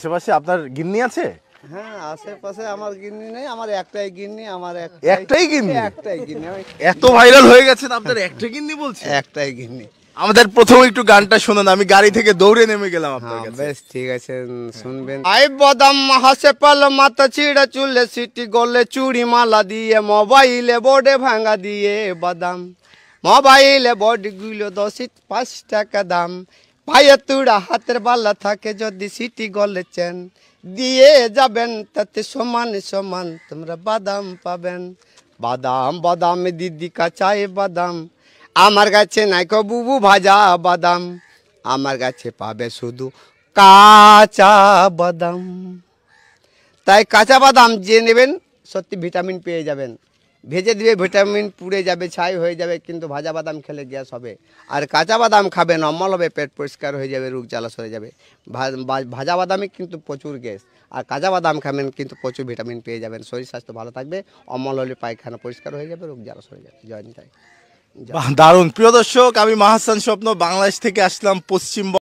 আশেপাশে আপনার গিন্নি আছে আমি গাড়ি থেকে দৌড়ে নেমে গেলাম হ্যাঁ, বেশ ঠিক আছে শুনবেন আই বদাম হাসে পাল মাথা ছিড়া চুলে সিটি গলে চুড়ি মালা দিয়ে মোবাইলে বোর্ডে ভাঙা দিয়ে বাদাম মোবাইলে গুলো দশ পাঁচ টাকা দাম পায়ের তুড়া হাতের বালা থাকে যদি সিটি গলেছেন দিয়ে যাবেন তাতে সমান সমান তোমরা বাদাম পাবেন বাদাম বাদাম দিদি কাঁচায় বাদাম আমার কাছে নাই বুবু ভাজা বাদাম আমার কাছে পাবে শুধু কাঁচা বাদাম তাই কাঁচা বাদাম যে নেবেন সত্যি ভিটামিন পেয়ে যাবেন ভেজে দিবে ভিটামিন পুড়ে যাবে ছাই হয়ে যাবে কিন্তু ভাজা বাদাম খেলে গ্যাস হবে আর কাঁচা বাদাম খাবে নর্মাল হবে পেট পরিষ্কার হয়ে যাবে রোগ জ্বালা সরে যাবে ভাজা বাদামে কিন্তু প্রচুর গ্যাস আর কাঁচা বাদাম খাবেন কিন্তু প্রচুর ভিটামিন পেয়ে যাবেন শরীর স্বাস্থ্য ভালো থাকবে অমল হলে পায়খানা পরিষ্কার হয়ে যাবে রোগ জ্বালা সরে যাবে জয়ন্তায় দারুণ প্রিয় দর্শক আমি মাহাসান স্বপ্ন বাংলাদেশ থেকে আসলাম পশ্চিমবঙ্গ